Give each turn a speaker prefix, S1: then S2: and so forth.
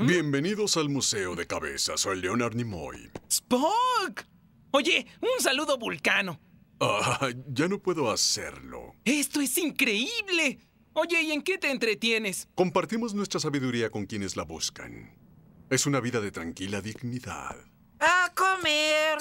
S1: ¿Mm? Bienvenidos al Museo de Cabezas. Soy Leonard Nimoy. ¡Spock! Oye, un saludo vulcano. Ah, ya no puedo hacerlo. ¡Esto es increíble! Oye, ¿y en qué te entretienes? Compartimos nuestra sabiduría con quienes la buscan. Es una vida de tranquila dignidad.
S2: ¡A comer!